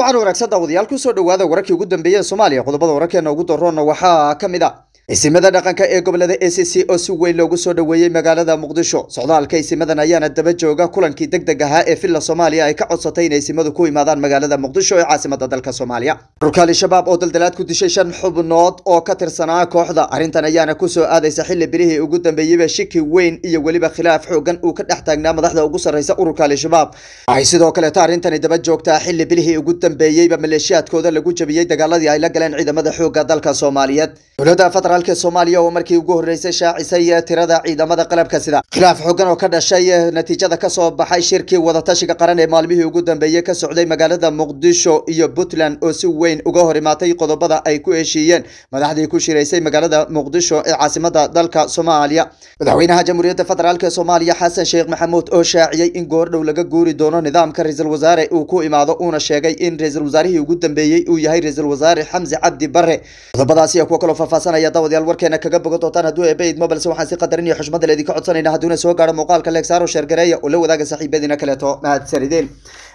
wacan wanaagsan daawadayaal kusoo dhawaada wararkii ugu dambeeyee soomaaliya qodobada wararkeena ugu daroonna waxaa ka mid a isimada dhaqanka ee gobolada a c c oo si weyn loogu soo dhaweeyey magaalada muqdisho socdaalka isimadan ayaana daba jooga kulankii deg deg ahaa ee filla soomaaliya ay ka codsatay inay isimadu ku imaadaan magaalada muqdisho ee caasimada dalka soomaaliya dhurkaali shabaab oo daldalaad ku dishay shan xubnood oo ka tirsanaa kooxda arrintan ayaana kusoo aadaysa xilli birihii ugu dambeeyeyba shiki weyn iyo weliba khilaaf xoogan uu ka dhex taagnaa madaxda ugu sarreysa ururka ali-shabaab ay sidoo kaleeto arrintani daba joogtaa xilli bilihii ugu dambeeyeyba maleeshiyaadkooda lagu jabiyey dagaaladii ay la galeen ciidamada xoogga dalka soomaaliyeed dowladda federaalk soomaaliya oo markii ugu horreysay shaacisay eh, tirada ciidamada qalabka sida khilaaf xoogan oo ka dhashay eh, natiijada kasoo baxay shirkii wadatashiga qaran ee maalmihii ugu dambeeyey ka socday magaalada muqdisho iyo puntland oo si weyn uga hor imaatay qodobada ay ku heshiiyeen madaxdii ku shiraysay magaalada muqdisho ee caasimada dalka soomaaliya madaxweynaha jamhuuriyadda federaalk soomaaliya xasan sheekh maxamuud oo shaaciyey in goordhow laga guuri doono nidaamka ra-iisul wasaare uu ku imaado uuna sheegay in ra-iisul wasaarihii ugu dambeeyey uu yahay ra-iisul wasaare xamse cabdi barre qodobadaasi iyo kuwo kaloo faahfaasanaya daawadayaal warkeena kaga boga doontaan hadduu eeba idmo balse waxaan si qadarin iyo xushmada leedinka codsanayna hadduuna soo gaadho muuqaalka leegsaaro sheergareeya oo la wadaaga saaxiibyadiina kaleeto mahadsanideen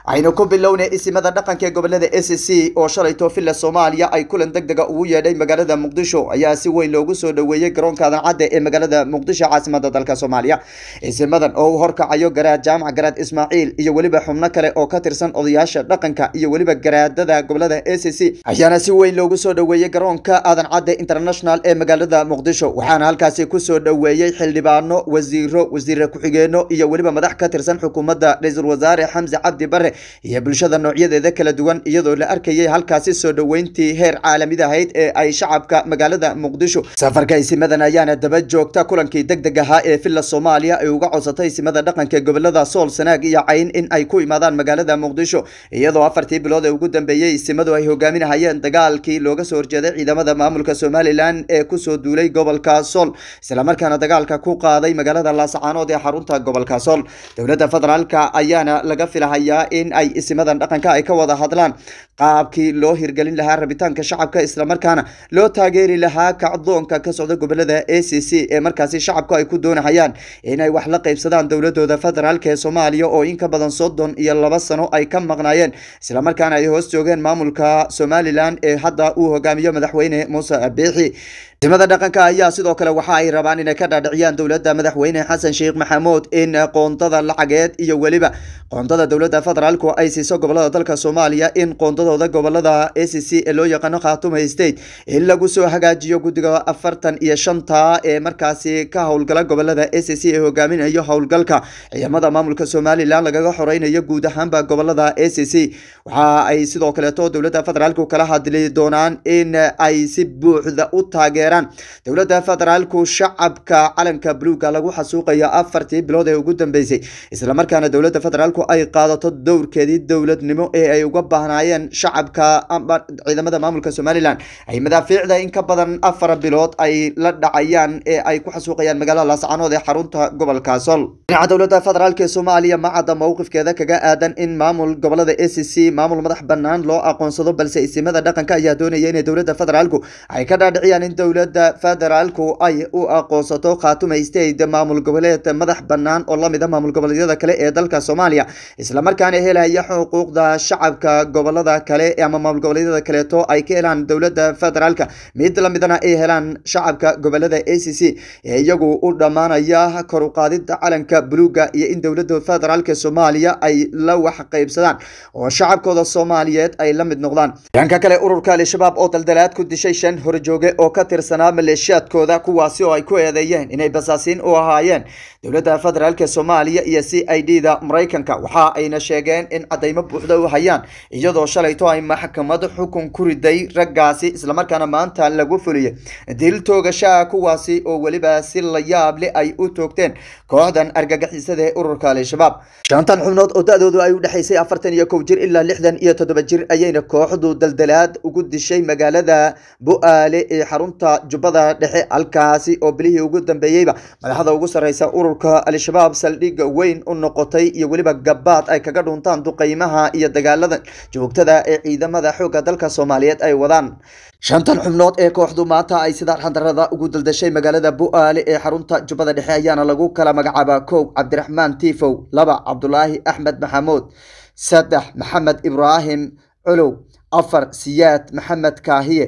aynu ku bilownay isimada dhaqanka ee gobolada s c oo shalay villa soomaaliya ay kulan deg dega ugu yeedhay magaalada muqdisho ayaa si weyn loogu soo dhoweeyey garoonka adancadda ee magaalada muqdisho caasimada dalka soomaaliya isimadan oo u horkacayo garaad jaamac garaad ismaaciil iyo weliba xubno kale oo ka tirsan odayaasha dhaqanka iyo weliba garaadada gobolada a c c ayaana si weyn loogu soo dhoweeyey garoonka aadan cadde international ee magaalada muqdisho waxaana halkaasi kusoo dhoweeyey xildhibaano wasiiro wasiire ku-xigeenno iyo weliba madax ka tirsan xukuumadda ra-iisul wasaare xamse cabdi bare iyo bulshada noocyadeeda kala duwan iyadoo la arkayay halkaasi soo dhoweyntii heer caalamid ahayd ee ay shacabka magaalada muqdisho safarka isimadan ayaana daba joogta kulankii degdeg ahaa ee filla soomaaliya ay uga codsatay isimada dhaqanka gobolada sool sanaag iyo cayn in ay ku imaadaan magaalada muqdisho iyadoo afartii bilood sanada ugu dambeeyey isimadu ay hogaaminahayeen dagaalkii looga soo horjeeday ciidamada maamulka somalilan ee kusoo duulay gobolka sool islamarkaana dagaalka ku qaaday magaalada laasacaanood ee xarunta gobolka sool dowladda federaalka ayaana laga filahayaa in ay isimadan dhaqanka ay ka wada hadlaan qaabkii loo hirgelin lahaa rabitaanka shacabka islamarkaana loo taageeri lahaa kacdoonka ka socda gobolada a c c ee markaasi shacabku ay ku doonahayaan inay wax la qaybsadaan dowladooda federaalka ee soomaaliya oo in ka badan soddon iyo laba sano ay ka maqnaayeen islamarkaa markaana ay hoos joogeen maamulka somalilan ee hadda uu hogaamiyo madaxweyne muuse abiixi timada dhaqanka ayaa sidoo kale waxa ay rabaan inay ka dhaadhiciyaan dowladda madaxweyne xasan sheekh maxamuud in qoontada lacageed iyo weliba qoontada dowladda federaalku ay siiso gobolada dalka soomaaliya in qoondadooda gobolada a c c ee loo yaqaano khaatume state in lagu soo hagaajiyo guddiga afartan iyo shanta ee markaasi ka howlgala gobolada a c c ee hogaaminayo howlgalka ciidamada maamulka somalilan lagaga xoreynayo guud ahaanba gobolada a c c waxa ay sidoo kaleeto dowladda federaalku kala hadli doonaan in ay si buuxda u taageeraan gaaraan dowladda federaalku shacabka calanka buluugga lagu xasuuqayo afartii bilood ee ugu dambeysay islamarkaana dowladda federaalku ay qaadato dowrkeedii dowladnimo ee ay uga baahnaayeen shacabka ciidamada maamulka somalilan ay madaafiicda in ka badan afar bilood ay la dhacayaan ee ay ku xasuuqayaan magaalada laascanood ee xarunta gobolka sol dhinaca dowladda federaalk ee soomaaliya ma cadda mowqifkeeda kaga aadan in maamul gobolada a c maamul madax banaan loo aqoonsado balse isimada dhaqanka ayaa doonaya inay dowladda federaalku ay ka dhaadhiciyaan in dowladda federaalku ay u aqoonsato khaatuma stad maamul goboleed madax bannaan oo lamida ah maamul goboleedyada kale ee dalka soomaaliya islamarkaana helaya xuquuqda shacabka gobolada kale ama maamul goboleedyada kaleeto ay ka helaan dowladda federaalka mid lamidana ay helaan shacabka gobolada a c c ee iyagu u dhammaanaya koruqaadida calanka buluuga iyo in dowladda federaalk soomaaliya ay la wax qaybsadaan oo shacabkooda soomaaliyeed ay la mid noqdaan dhanka kale ururka al-shabaab oo daldalaad ku dishay shan horjooge oo ka tirsan tirsanaa maleeshiyaadkooda kuwaasi oo ay ku eedeeyeen inay basaasiin u ahaayeen dowladda federaalk soomaaliya iyo c i d da maraykanka waxa ayna sheegeen in caddaymo buuxda u hayaan iyadoo shalayto ay maxkamad xukun ku riday raggaasi islamarkaana maanta lagu fuliyey dil toogashaa ah, kuwaasi oo weliba si la yaable ay u toogteen kooxdan argagixisada ee ururka al-shabaab shantan xubnood oo da-doodu ay u dhexaysay afartan iyo kow jir ilaa lixdan iyo toddoba jir ayayna kooxdu daldalaad ugu dishay magaalada bu-aale ee xarunta jubbada dhexe halkaasi oo bilihii ugu dambeeyeyba madaxda ugu sarreysa ururka al-shabaab saldhig weyn u noqotay iyo weliba gabaad ay kaga dhuuntaan duqeymaha iyo dagaalada joogtada ee ciidamada xoogga dalka soomaaliyeed ay wadaan shantan xubnood ee kooxdu maanta ay sida arxandarada ugu daldashay magaalada bu-aale ee xarunta jubbada dhexe ayaana lagu kala magacaabaa kow cabdiraxmaan tiifow laba cabdulaahi axmed maxamuud saddex maxamed ibraahim culow afar siyaad maxamed kaahiye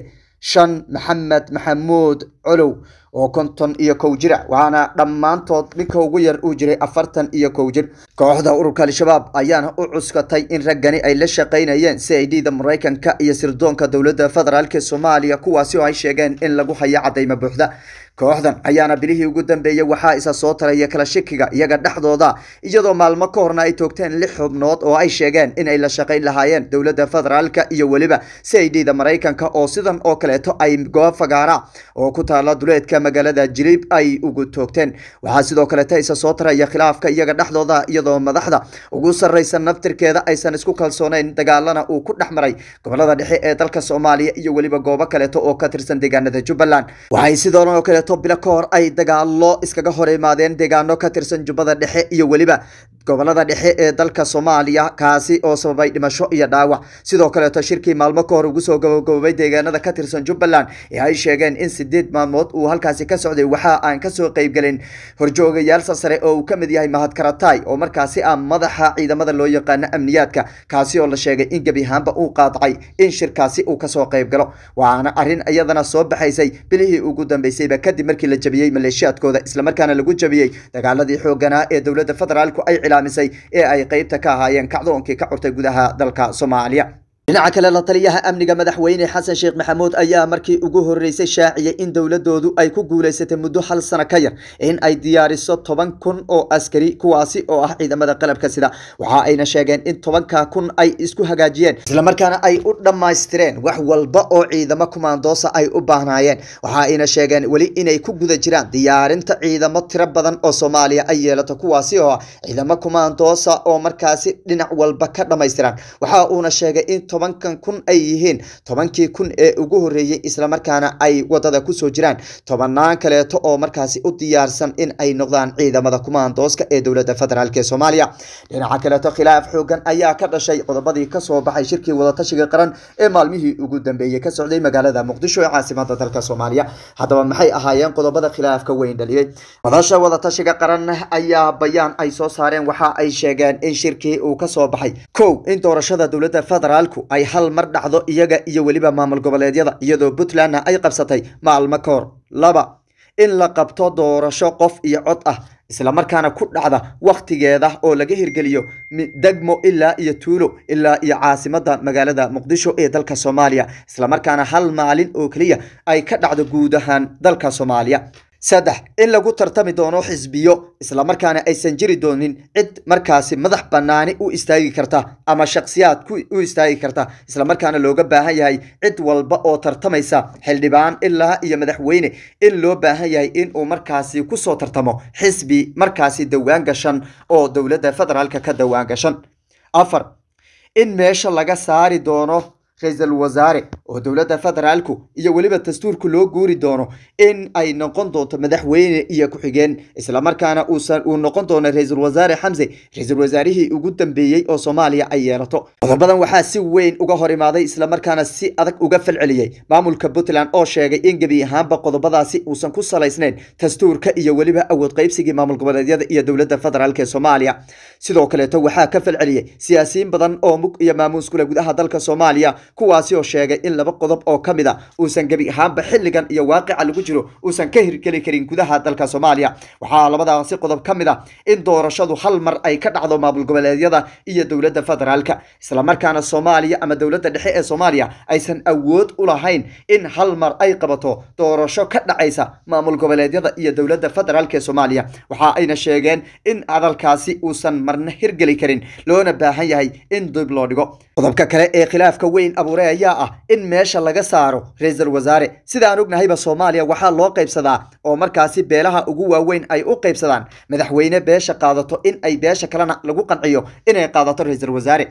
شن محمد محمود علو oo konton iyo kow jira waxaana dhammaantood dhinka ugu yar uu jiray afartan iyo kow jir kooxda ururka al-shabaab ayaana u cuskatay in raggani ay la shaqaynayeen si ay da maraykanka iyo sirdoonka dowladda federaalk soomaaliya kuwaasi oo ay sheegeen in lagu haya cadayma buuxda kooxdan ayaana bilihii ugu dambeeyey waxaa isa soo taraya kala shikiga iyaga dhexdooda iyadoo maalmo ka horna ay toogteen lix xubnood oo ay sheegeen inay la shaqayn lahaayeen dowladda federaalka iyo weliba si ay dhiida maraykanka oo sidan oo kaleeto ay goa fagaara oo ku taala duleedka dadka magaalada jiliib ay ugu toogteen waxaa sidoo kaleeta isa soo taraya khilaafka iyaga dhexdooda iyadoo madaxda ugu sarraysa naftirkeeda aysan isku kalsooneyn dagaalana uu ku dhex maray gobolada dhexe ee dalka soomaaliya iyo weliba goobo kaleeto oo ka tirsan deegaanada jubbaland waxay sidoo kaleeto bilo ka hor ay dagaalo iskaga hor imaadeen deegaano ka tirsan jubbada dhexe iyo weliba gobolada dhexe ee dalka soomaaliya kaasi oo sababay dhimasho iyo dhaawac sidoo kaleeto shirkii maalmo ka hor ugu soo gabagaboobay deegaanada ka tirsan jubbaland ee ay sheegeen in sideed maalmood uu halka halkaasi ka socday waxa aan kasoo qaybgelin horjoogayaal sasare oo uu ka mid yahay mahadkarataay oo markaasi ah madaxa ciidamada loo yaqaano amniyaadka kaasi oo la sheegay in gebihaanba uu qaadacay in shirkaasi uu kasoo qaybgalo waana arrin iyadana soo baxaysay bilihii ugu dambeysayba kadib markii la jabiyey maleeshiyaadkooda islamarkaana lagu jabiyey dagaaladii xooganaa ee dowladda federaalku ay cilaamisay ee ay qaybta ka ahaayeen kacdoonkii ka curtay gudaha dalka soomaaliya dhinaca kale la taliyaha amniga madaxweyne xasan sheekh maxamuud ayaa markii ugu horreysay shaaciyay in dowladoodu ay ku guulaysatay muddo hal sano ka yar in ay diyaariso toban kun oo askari kuwaasi oo ah ciidamada qalabka sida waxa ayna sheegeen in tobanka kun ay isku hagaajiyeen islamarkaana ay u dhammaystireen wax walba oo ciidamo kumaandoosa ay u baahnaayeen waxa ayna sheegeen weli inay ku guda jiraan diyaarinta ciidamo tiro badan oo soomaaliya ay yeelato kuwaasi oo ah ciidamo kumaandoosa oo markaasi dhinac walba ka dhammaystiran waxa uuna sheegay in tobankan kun ay yihiin tobankii kun ee ugu horeeyey islamarkaana ay wadada kusoo jiraan tobanaan kaleeto oo markaasi u diyaarsan in ay noqdaan ciidamada kumaandooska ee dowladda federaalk ee soomaaliya dhinaca kaleeto khilaaf xoogan ayaa ka dhashay qodobadii kasoo baxay shirkii wadatashiga qaran ee maalmihii ugu dambeeyey ka socday magaalada muqdisho ee caasimada dalka soomaaliya haddaba maxay ahaayeen qodobada khilaafka weyn dhaliyey madasha wadatashiga qaran ayaa bayaan ay soo saareen waxa ay sheegeen in shirkii uu kasoo baxay kow in doorashada dowladda federaalku ay hal mar dhacdo iyaga iyo weliba maamul goboleedyada iyadoo puntlandna ay qabsatay maalmo koor laba in la qabto doorasho qof iyo cod ah isla markaana ku dhacda wakhtigeeda oo laga hirgeliyo degmo ilaa iyo tuulo ilaa iyo caasimadda magaalada muqdisho ee dalka soomaaliya isla markaana hal maalin oo keliya ay ka dhacdo guud ahaan dalka soomaaliya saddex in lagu tartami doono xisbiyo isla markaana aysan jiri doonin cid markaasi madax banaani u istaagi karta ama shaksiyaad u istaagi karta islamarkaana looga baahan yahay cid walba oo tartamaysa xildhibaan ilaa iyo madaxweyne in loo baahan yahay inuu markaasi kusoo tartamo xisbi markaasi dawaan gashan oo dowladda federaalka ka dawaan gashan afar in meesha laga saari doono ra-iisul wasaare oo dowladda federaalku iyo weliba dastuurku loo guuri doono in ay noqon doonto madaxweyne iyo ku-xigeen islamarkaana uu noqon doono ra-iisul wasaare xamse ra-iisul wasaarihii ugu dambeeyey oo soomaaliya ay yeelato qodobadan waxaa si weyn uga hor imaaday islamarkaana si adag uga falceliyey maamulka puntland oo sheegay in gebi ahaanba qodobadaasi uusan ku salaysnayn dastuurka iyo weliba awood qaybsigii maamul goboleedyada iyo dowladda federaalk ee soomaaliya sidoo kaleeto waxaa ka falceliyey siyaasiyiin badan oo mug iyo maamuuskule gudaha dalka soomaaliya kuwaasi oo sheegay in laba qodob oo ka mid a uusan gebi ahaanba xilligan iyo waaqica lagu jiro uusan ka hirgeli karin gudaha dalka soomaaliya waxaa labadaasi qodob ka mid a in doorashadu hal mar ay ka dhacdo maamul goboleedyada iyo dowladda federaalka islamarkaana soomaaliya ama dowladda dhexe ee soomaaliya aysan awood u lahayn in hal mar ay qabato doorasho ka dhacaysa maamul goboleedyada iyo dowladda federaalk ee soomaaliya waxa ayna sheegeen in hadalkaasi uusan marna hirgeli karin loona baahan yahay in dib loo dhigo qodobka kale ee khilaafka weyn abuuray ayaa ah in meesha laga saaro ra-iisul wasaare sidaan ognahayba soomaaliya waxaa loo qaybsadaa oo markaasi beelaha ugu waaweyn ay u qaybsadaan madaxweyne beesha qaadato in ay beesha kalena lagu qanciyo inay qaadato ra iisal wasaare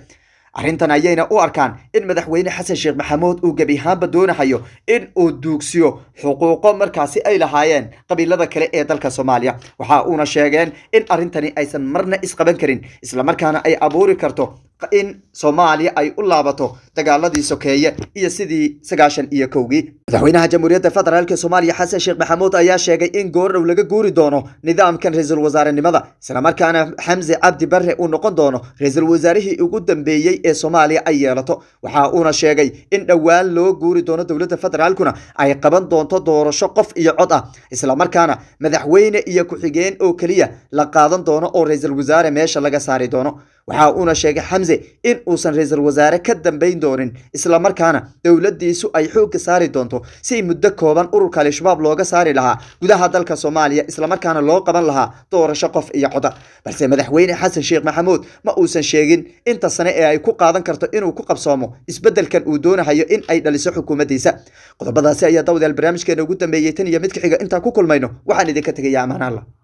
arrintan ayayna u arkaan in madaxweyne xasan sheekh maxamuud uu gebi ahaanba doonahayo in uu duugsiyo xuquuqo markaasi ay lahaayeen qabiilada kale ee dalka soomaaliya waxa uuna sheegeen in arrintani aysan marna isqaban karin islamarkaana ay abuuri karto in soomaaliya ay u laabato dagaaladii sokeeye iyo sidii sagaashan iyo kowgii madaxweynaha jamhuuriyadda federaalk soomaaliya xasan sheekh maxamuud ayaa sheegay in goordhow laga guuri doono nidaamkan ra-iisul wasaarenimada islamarkaana xamse cabdi barre uu noqon doono ra-iisul wasaarihii ugu dambeeyey ee soomaaliya ay yeelato waxa uuna sheegay in dhowaan loo guuri doono dowladda federaalkuna ay qaban doonto doorasho qof iyo cod ah islamarkaana madaxweyne iyo ku-xigeen oo keliya la qaadan doono oo ra-iisul wasaare meesha laga saari doono waxa uuna sheegay xamse in uusan ra iisal wasaare ka dambayn doonin islamarkaana dowladdiisu ay xoogga saari doonto si muddo kooban ururka al-shabaab looga saari lahaa gudaha dalka soomaaliya islamarkaana loo qaban lahaa doorasho qof iyo coda balse madaxweyne xasan sheekh maxamuud ma uusan sheegin inta sane ee ay ku qaadan karto inuu ku qabsoomo isbeddelkan uu doonahayo in ay dhaliso xukuumaddiisa qodobadaasi ayaa dawdayaal barnaamijkeena ugu dambeeyey tan iyo mid ka xiga intaan ku kulmayno waxaan idinka tegayaa amaanalla